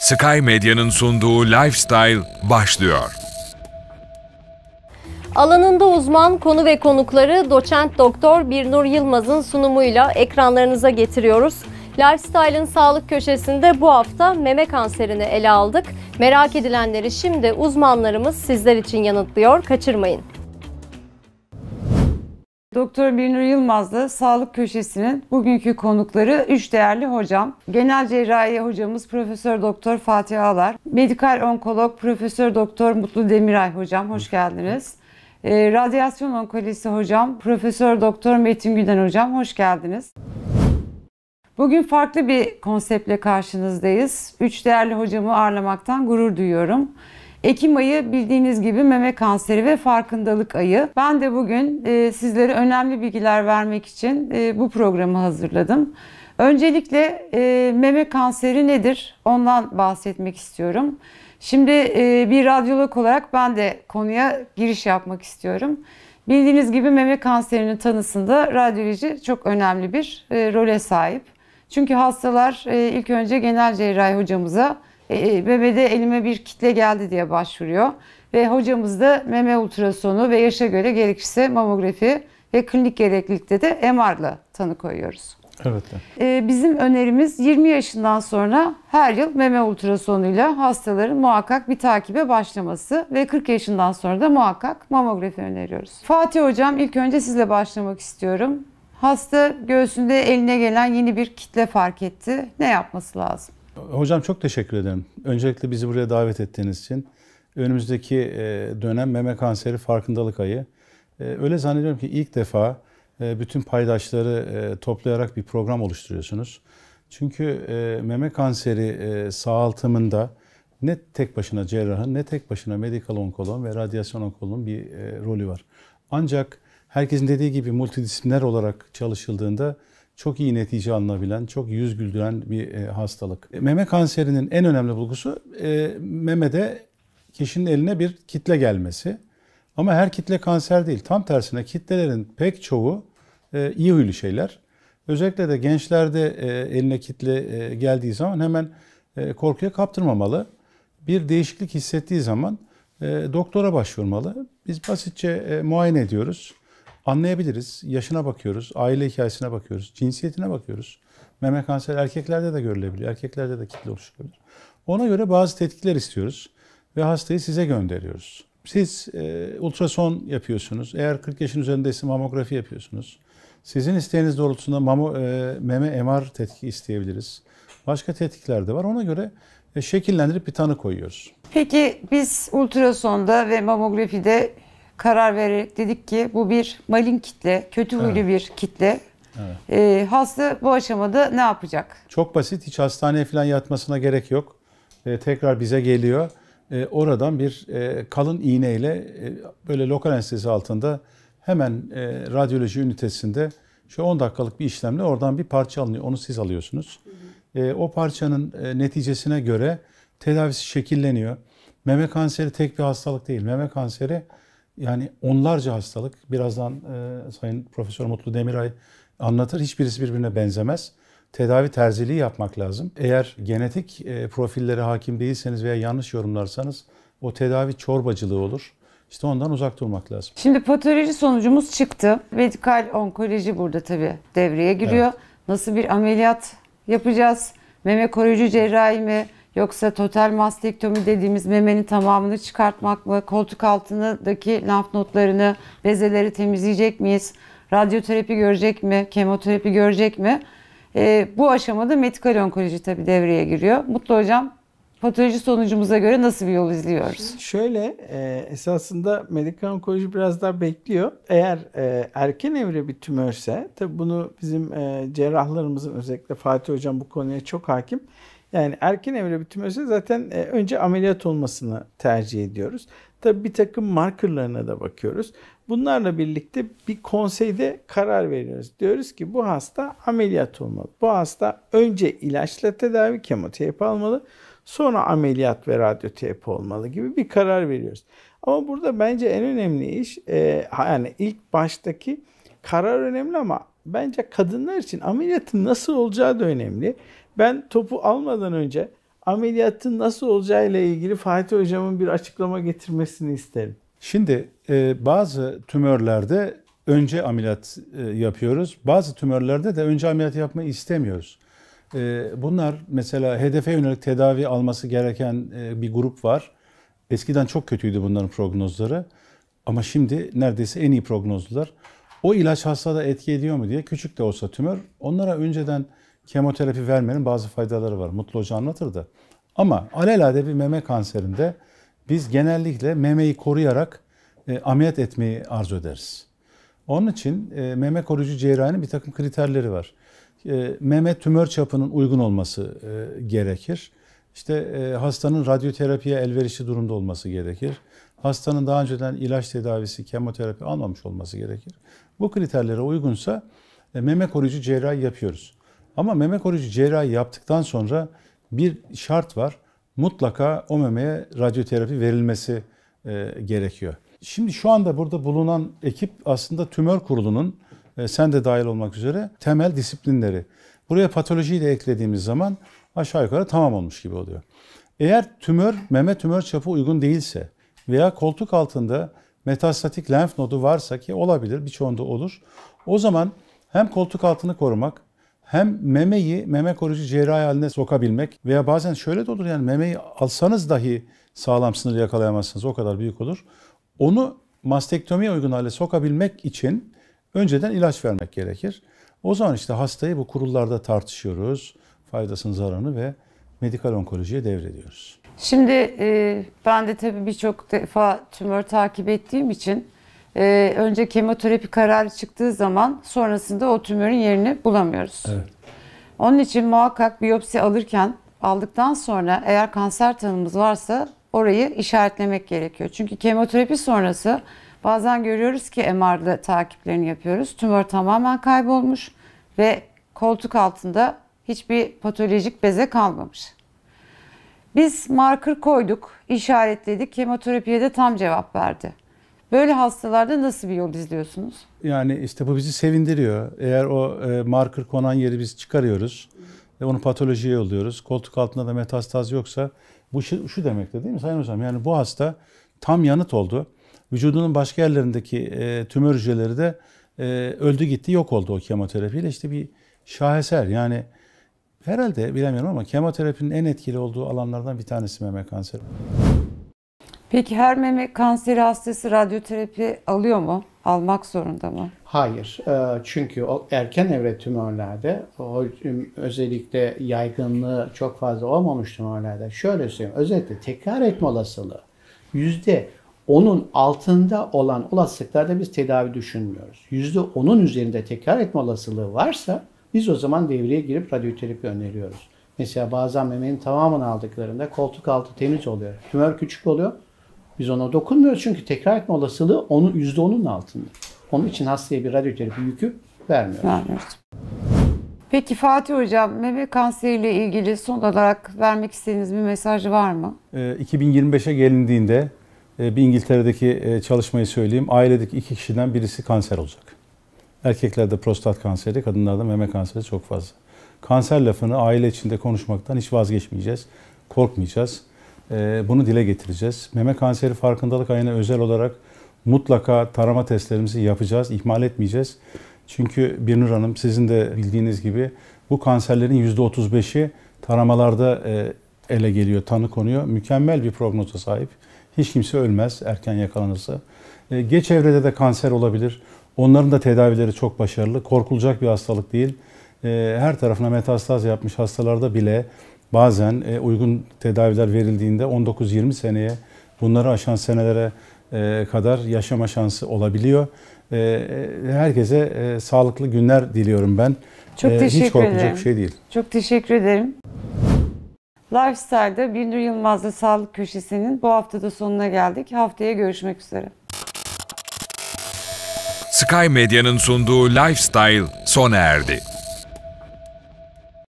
Sky Medya'nın sunduğu Lifestyle başlıyor. Alanında uzman konu ve konukları doçent doktor Birnur Yılmaz'ın sunumuyla ekranlarınıza getiriyoruz. Lifestyle'ın sağlık köşesinde bu hafta meme kanserini ele aldık. Merak edilenleri şimdi uzmanlarımız sizler için yanıtlıyor. Kaçırmayın. Doktor Birinur Yılmaz'la Sağlık Köşesi'nin bugünkü konukları üç değerli hocam. Genel cerrahi hocamız Profesör Doktor Fatih Ağlar, medikal onkolog Profesör Doktor Mutlu Demiray hocam hoş geldiniz. E, radyasyon onkolojisi hocam Profesör Doktor Metin Güden hocam hoş geldiniz. Bugün farklı bir konseptle karşınızdayız. Üç değerli hocamı ağırlamaktan gurur duyuyorum. Ekim ayı bildiğiniz gibi meme kanseri ve farkındalık ayı. Ben de bugün e, sizlere önemli bilgiler vermek için e, bu programı hazırladım. Öncelikle e, meme kanseri nedir? Ondan bahsetmek istiyorum. Şimdi e, bir radyolog olarak ben de konuya giriş yapmak istiyorum. Bildiğiniz gibi meme kanserinin tanısında radyoloji çok önemli bir e, role sahip. Çünkü hastalar e, ilk önce genel cerrahi hocamıza e, e, memede elime bir kitle geldi diye başvuruyor. Ve hocamız da meme ultrasonu ve yaşa göre gerekirse mamografi ve klinik gereklilikte de MR'la tanı koyuyoruz. Evet. Ee, bizim önerimiz 20 yaşından sonra her yıl meme ultrasonuyla hastaların muhakkak bir takibe başlaması ve 40 yaşından sonra da muhakkak mamografi öneriyoruz. Fatih Hocam ilk önce sizle başlamak istiyorum. Hasta göğsünde eline gelen yeni bir kitle fark etti. Ne yapması lazım? Hocam çok teşekkür ederim. Öncelikle bizi buraya davet ettiğiniz için. Önümüzdeki e, dönem meme kanseri farkındalık ayı. E, öyle zannediyorum ki ilk defa e, bütün paydaşları toplayarak bir program oluşturuyorsunuz. Çünkü meme kanseri sağaltımında ne tek başına cerrahın ne tek başına medikal onkoloğun ve radyasyon onkoloğun bir rolü var. Ancak herkesin dediği gibi multidisipliner olarak çalışıldığında çok iyi netice alınabilen, çok yüz güldüren bir e, hastalık. E, meme kanserinin en önemli bulgusu e, memede kişinin eline bir kitle gelmesi. Ama her kitle kanser değil. Tam tersine kitlelerin pek çoğu e, iyi huylu şeyler. Özellikle de gençlerde eline kitle geldiği zaman hemen korkuya kaptırmamalı. Bir değişiklik hissettiği zaman doktora başvurmalı. Biz basitçe muayene ediyoruz anlayabiliriz. Yaşına bakıyoruz, aile hikayesine bakıyoruz, cinsiyetine bakıyoruz. Meme kanseri erkeklerde de görülebiliyor. Erkeklerde de kitle oluşabilir. Ona göre bazı tetkikler istiyoruz ve hastayı size gönderiyoruz. Siz e, ultrason yapıyorsunuz. Eğer 40 yaşın üzerindeyse mamografi yapıyorsunuz. Sizin isteğiniz doğrultusunda mamo, e, meme MR tetkiki isteyebiliriz. Başka tetkikler de var. Ona göre e, şekillendirip bir tanı koyuyoruz. Peki biz ultrasonda ve mamografide karar vererek dedik ki bu bir malin kitle, kötü huylu evet. bir kitle. Evet. E, hasta bu aşamada ne yapacak? Çok basit. Hiç hastaneye falan yatmasına gerek yok. E, tekrar bize geliyor. E, oradan bir e, kalın iğneyle e, böyle lokal anestezi altında hemen e, radyoloji ünitesinde şu 10 dakikalık bir işlemle oradan bir parça alınıyor. Onu siz alıyorsunuz. E, o parçanın e, neticesine göre tedavisi şekilleniyor. Meme kanseri tek bir hastalık değil. Meme kanseri yani onlarca hastalık. Birazdan e, Sayın Profesör Mutlu Demiray anlatır. Hiçbirisi birbirine benzemez. Tedavi terziliği yapmak lazım. Eğer genetik e, profillere hakim değilseniz veya yanlış yorumlarsanız o tedavi çorbacılığı olur. İşte ondan uzak durmak lazım. Şimdi patoloji sonucumuz çıktı. Medikal onkoloji burada tabii devreye giriyor. Evet. Nasıl bir ameliyat yapacağız? Meme koruyucu cerrahi mi? Yoksa total mastektomi dediğimiz memenin tamamını çıkartmak mı? Koltuk altındaki lenf notlarını, bezeleri temizleyecek miyiz? Radyoterapi görecek mi? Kemoterapi görecek mi? E, bu aşamada medikal onkoloji tabii devreye giriyor. Mutlu hocam patoloji sonucumuza göre nasıl bir yol izliyoruz? şöyle e, esasında medikal onkoloji biraz daha bekliyor. Eğer e, erken evre bir tümörse tabi bunu bizim e, cerrahlarımızın özellikle Fatih Hocam bu konuya çok hakim. Yani erken evre bitmesi zaten e, önce ameliyat olmasını tercih ediyoruz. Tabii bir takım markerlarına da bakıyoruz. Bunlarla birlikte bir konseyde karar veriyoruz. Diyoruz ki bu hasta ameliyat olmalı. Bu hasta önce ilaçla tedavi, kemoterapi almalı. Sonra ameliyat ve radyoterapi olmalı gibi bir karar veriyoruz. Ama burada bence en önemli iş e, yani ilk baştaki karar önemli ama bence kadınlar için ameliyatın nasıl olacağı da önemli. Ben topu almadan önce ameliyatın nasıl olacağıyla ilgili Fatih Hocam'ın bir açıklama getirmesini isterim. Şimdi e, bazı tümörlerde önce ameliyat e, yapıyoruz. Bazı tümörlerde de önce ameliyat yapmayı istemiyoruz. E, bunlar mesela hedefe yönelik tedavi alması gereken e, bir grup var. Eskiden çok kötüydü bunların prognozları. Ama şimdi neredeyse en iyi prognozlar. O ilaç hastada etki ediyor mu diye küçük de olsa tümör. Onlara önceden kemoterapi vermenin bazı faydaları var. Mutlu Hoca anlatır da. Ama alelade bir meme kanserinde biz genellikle memeyi koruyarak e, ameliyat etmeyi arzu ederiz. Onun için e, meme koruyucu cerrahinin bir takım kriterleri var. E, meme tümör çapının uygun olması e, gerekir. İşte e, hastanın radyoterapiye elverişli durumda olması gerekir. Hastanın daha önceden ilaç tedavisi, kemoterapi almamış olması gerekir. Bu kriterlere uygunsa e, meme koruyucu cerrahi yapıyoruz. Ama meme koruyucu cerrahi yaptıktan sonra bir şart var. Mutlaka o memeye radyoterapi verilmesi e, gerekiyor. Şimdi şu anda burada bulunan ekip aslında tümör kurulunun e, sen de dahil olmak üzere temel disiplinleri. Buraya patolojiyi de eklediğimiz zaman aşağı yukarı tamam olmuş gibi oluyor. Eğer tümör, meme tümör çapı uygun değilse veya koltuk altında metastatik lenf nodu varsa ki olabilir, birçoğunda olur. O zaman hem koltuk altını korumak hem memeyi meme koruyucu cerrahi haline sokabilmek veya bazen şöyle de olur yani memeyi alsanız dahi sağlam sınırı yakalayamazsınız o kadar büyük olur. Onu mastektomiye uygun hale sokabilmek için önceden ilaç vermek gerekir. O zaman işte hastayı bu kurullarda tartışıyoruz. Faydasını, zararını ve medikal onkolojiye devrediyoruz. Şimdi e, ben de tabii birçok defa tümör takip ettiğim için e, önce kemoterapi kararı çıktığı zaman sonrasında o tümörün yerini bulamıyoruz. Evet. Onun için muhakkak biyopsi alırken aldıktan sonra eğer kanser tanımız varsa orayı işaretlemek gerekiyor. Çünkü kemoterapi sonrası bazen görüyoruz ki MR'da takiplerini yapıyoruz. Tümör tamamen kaybolmuş ve koltuk altında hiçbir patolojik beze kalmamış. Biz marker koyduk, işaretledik. Kemoterapiye de tam cevap verdi. Böyle hastalarda nasıl bir yol izliyorsunuz? Yani işte bu bizi sevindiriyor. Eğer o e, marker konan yeri biz çıkarıyoruz ve onu patolojiye yolluyoruz. Koltuk altında da metastaz yoksa bu şu, şu demekte değil mi Sayın Hocam? Yani bu hasta tam yanıt oldu. Vücudunun başka yerlerindeki e, tümör hücreleri de e, öldü gitti yok oldu o kemoterapiyle. İşte bir şaheser yani herhalde bilemiyorum ama kemoterapinin en etkili olduğu alanlardan bir tanesi meme kanseri. Peki her meme kanseri hastası radyoterapi alıyor mu? Almak zorunda mı? Hayır. E, çünkü erken evre tümörlerde özellikle yaygınlığı çok fazla olmamış tümörlerde şöyle söyleyeyim. Özellikle tekrar etme olasılığı yüzde onun altında olan olasılıklarda biz tedavi düşünmüyoruz. Yüzde onun üzerinde tekrar etme olasılığı varsa biz o zaman devreye girip radyoterapi öneriyoruz. Mesela bazen memenin tamamını aldıklarında koltuk altı temiz oluyor. Tümör küçük oluyor. Biz ona dokunmuyoruz çünkü tekrar etme olasılığı onu %10'un altında. Onun için hastaya bir radyoterapi yükü vermiyoruz. Vermiyoruz. Peki Fatih Hocam, meme kanseriyle ilgili son olarak vermek istediğiniz bir mesaj var mı? 2025'e ee, gelindiğinde e, bir İngiltere'deki e, çalışmayı söyleyeyim. Ailedeki iki kişiden birisi kanser olacak. Erkeklerde prostat kanseri, kadınlarda meme kanseri çok fazla. Kanser lafını aile içinde konuşmaktan hiç vazgeçmeyeceğiz. Korkmayacağız. Ee, bunu dile getireceğiz. Meme kanseri farkındalık ayına özel olarak mutlaka tarama testlerimizi yapacağız, ihmal etmeyeceğiz. Çünkü Birnur Hanım sizin de bildiğiniz gibi bu kanserlerin %35'i taramalarda e, ele geliyor, tanı konuyor. Mükemmel bir prognoza sahip. Hiç kimse ölmez erken yakalanırsa. E, geç evrede de kanser olabilir. Onların da tedavileri çok başarılı. Korkulacak bir hastalık değil. E, her tarafına metastaz yapmış hastalarda bile bazen e, uygun tedaviler verildiğinde 19-20 seneye bunları aşan senelere e, kadar yaşama şansı olabiliyor. E, e herkese e, sağlıklı günler diliyorum ben. Çok e, teşekkür hiç korkulacak ederim. bir şey değil. Çok teşekkür ederim. Lifestyle'da Binur Yılmaz'la Sağlık Köşesi'nin bu haftada sonuna geldik. Haftaya görüşmek üzere. Sky Medya'nın sunduğu Lifestyle sona erdi.